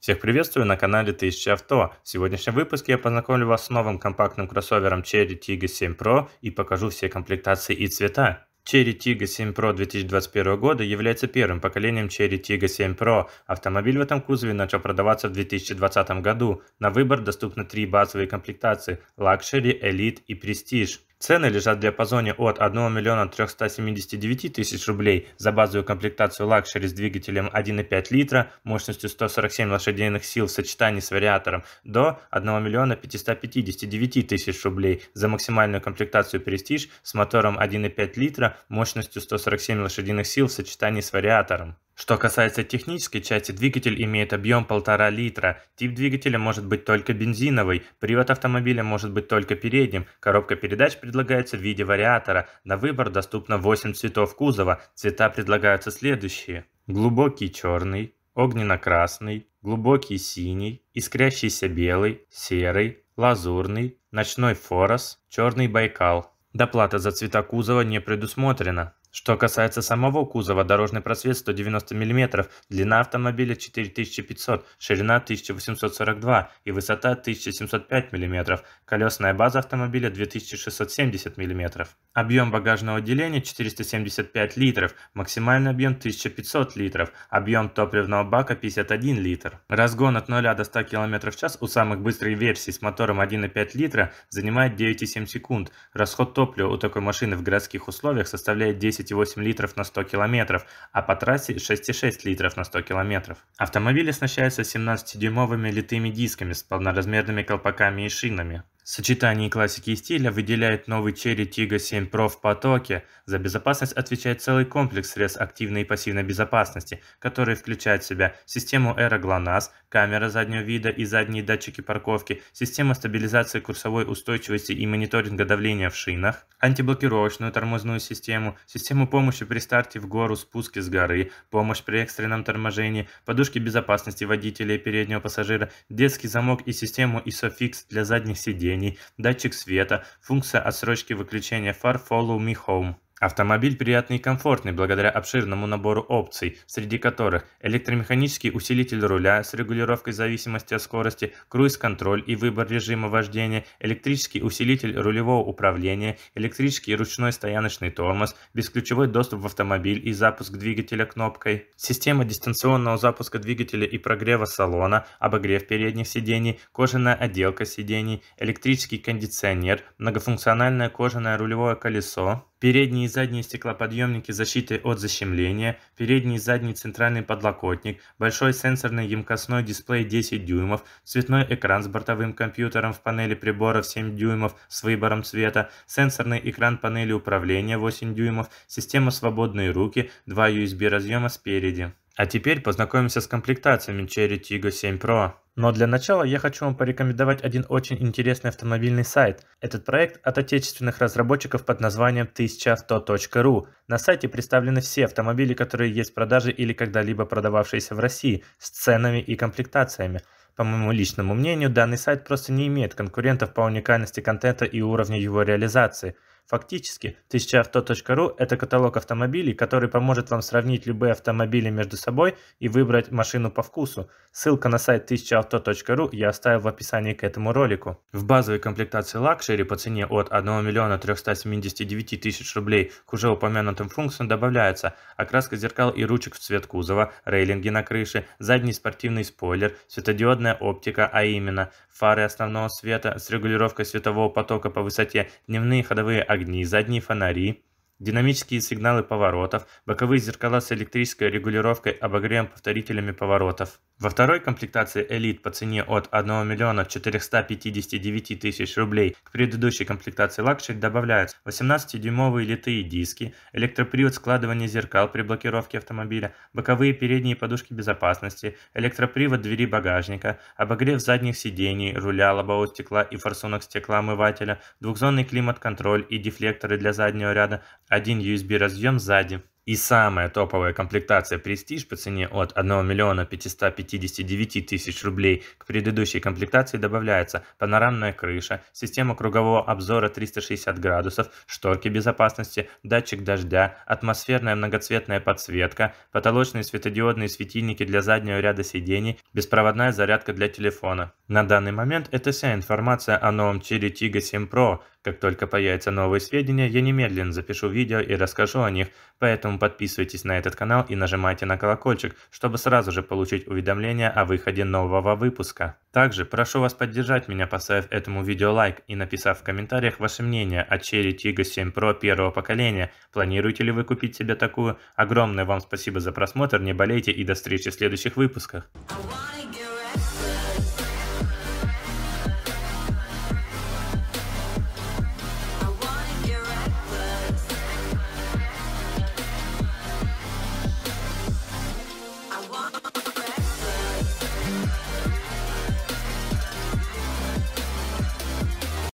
Всех приветствую на канале 1000 авто. В сегодняшнем выпуске я познакомлю вас с новым компактным кроссовером Cherry Tiggo 7 Pro и покажу все комплектации и цвета. Cherry Tiggo 7 Pro 2021 года является первым поколением Cherry Tiggo 7 Pro. Автомобиль в этом кузове начал продаваться в 2020 году. На выбор доступны три базовые комплектации – Luxury, Elite и Prestige. Цены лежат в диапазоне от 1 миллиона 379 тысяч рублей за базовую комплектацию лакшери с двигателем 1,5 литра мощностью 147 лошадиных сил в сочетании с вариатором до 1 миллиона 559 тысяч рублей за максимальную комплектацию престиж с мотором 1,5 литра мощностью 147 лошадиных сил в сочетании с вариатором. Что касается технической части, двигатель имеет объем 1,5 литра. Тип двигателя может быть только бензиновый, привод автомобиля может быть только передним. Коробка передач предлагается в виде вариатора. На выбор доступно 8 цветов кузова. Цвета предлагаются следующие. Глубокий черный, огненно-красный, глубокий синий, искрящийся белый, серый, лазурный, ночной форос, черный Байкал. Доплата за цвета кузова не предусмотрена. Что касается самого кузова, дорожный просвет 190 мм, длина автомобиля 4500, ширина 1842 и высота 1705 мм, колесная база автомобиля 2670 мм. Объем багажного отделения 475 литров, максимальный объем 1500 литров, объем топливного бака 51 литр. Разгон от 0 до 100 км в час у самых быстрых версий с мотором 1,5 литра занимает 9,7 секунд. Расход топлива у такой машины в городских условиях составляет 10 10,8 литров на 100 километров, а по трассе 6,6 литров на 100 километров. Автомобиль оснащается 17-дюймовыми литыми дисками с полноразмерными колпаками и шинами. Сочетание классики и стиля выделяет новый Chery Tiggo 7 Pro в потоке. За безопасность отвечает целый комплекс средств активной и пассивной безопасности, которые включают в себя систему Aero GLONASS, камера заднего вида и задние датчики парковки, система стабилизации курсовой устойчивости и мониторинга давления в шинах, антиблокировочную тормозную систему, систему помощи при старте в гору, спуске с горы, помощь при экстренном торможении, подушки безопасности водителя и переднего пассажира, детский замок и систему ISOFIX для задних сидений, сидений, датчик света, функция отсрочки выключения фар Follow Me Home. Автомобиль приятный и комфортный благодаря обширному набору опций, среди которых электромеханический усилитель руля с регулировкой зависимости от скорости, круиз-контроль и выбор режима вождения, электрический усилитель рулевого управления, электрический ручной стояночный тормоз, бесключевой доступ в автомобиль и запуск двигателя кнопкой, система дистанционного запуска двигателя и прогрева салона, обогрев передних сидений, кожаная отделка сидений, электрический кондиционер, многофункциональное кожаное рулевое колесо, передние и задние стеклоподъемники защитой от защемления, передний и задний центральный подлокотник, большой сенсорный емкостной дисплей 10 дюймов, цветной экран с бортовым компьютером в панели приборов 7 дюймов с выбором цвета, сенсорный экран панели управления 8 дюймов, система свободные руки, два USB разъема спереди. А теперь познакомимся с комплектациями Cherry Tiggo 7 Pro. Но для начала я хочу вам порекомендовать один очень интересный автомобильный сайт. Этот проект от отечественных разработчиков под названием 1100.ru. На сайте представлены все автомобили, которые есть в продаже или когда-либо продававшиеся в России, с ценами и комплектациями. По моему личному мнению, данный сайт просто не имеет конкурентов по уникальности контента и уровню его реализации. Фактически, 1000auto.ru – это каталог автомобилей, который поможет вам сравнить любые автомобили между собой и выбрать машину по вкусу. Ссылка на сайт 1000auto.ru я оставил в описании к этому ролику. В базовой комплектации лакшери по цене от 1 миллиона 379 тысяч рублей к уже упомянутым функциям добавляется окраска зеркал и ручек в цвет кузова, рейлинги на крыше, задний спортивный спойлер, светодиодная оптика, а именно фары основного света с регулировкой светового потока по высоте, дневные ходовые огни, огни, задние фонари, динамические сигналы поворотов, боковые зеркала с электрической регулировкой обогревом повторителями поворотов. Во второй комплектации Elite по цене от 1 миллиона 459 тысяч рублей к предыдущей комплектации Luxury добавляются 18-дюймовые литые диски, электропривод складывания зеркал при блокировке автомобиля, боковые передние подушки безопасности, электропривод двери багажника, обогрев задних сидений, руля, лобового стекла и форсунок стекла омывателя, двухзонный климат-контроль и дефлекторы для заднего ряда, один USB разъем сзади. И самая топовая комплектация Prestige по цене от 1 миллиона 559 тысяч рублей к предыдущей комплектации добавляется панорамная крыша, система кругового обзора 360 градусов, шторки безопасности, датчик дождя, атмосферная многоцветная подсветка, потолочные светодиодные светильники для заднего ряда сидений, беспроводная зарядка для телефона. На данный момент это вся информация о новом Cherry Tiggo 7 Pro, как только появятся новые сведения, я немедленно запишу видео и расскажу о них, поэтому подписывайтесь на этот канал и нажимайте на колокольчик, чтобы сразу же получить уведомления о выходе нового выпуска. Также прошу вас поддержать меня, поставив этому видео лайк и написав в комментариях ваше мнение о Cherry Tiggo 7 Pro первого поколения. Планируете ли вы купить себе такую? Огромное вам спасибо за просмотр, не болейте и до встречи в следующих выпусках.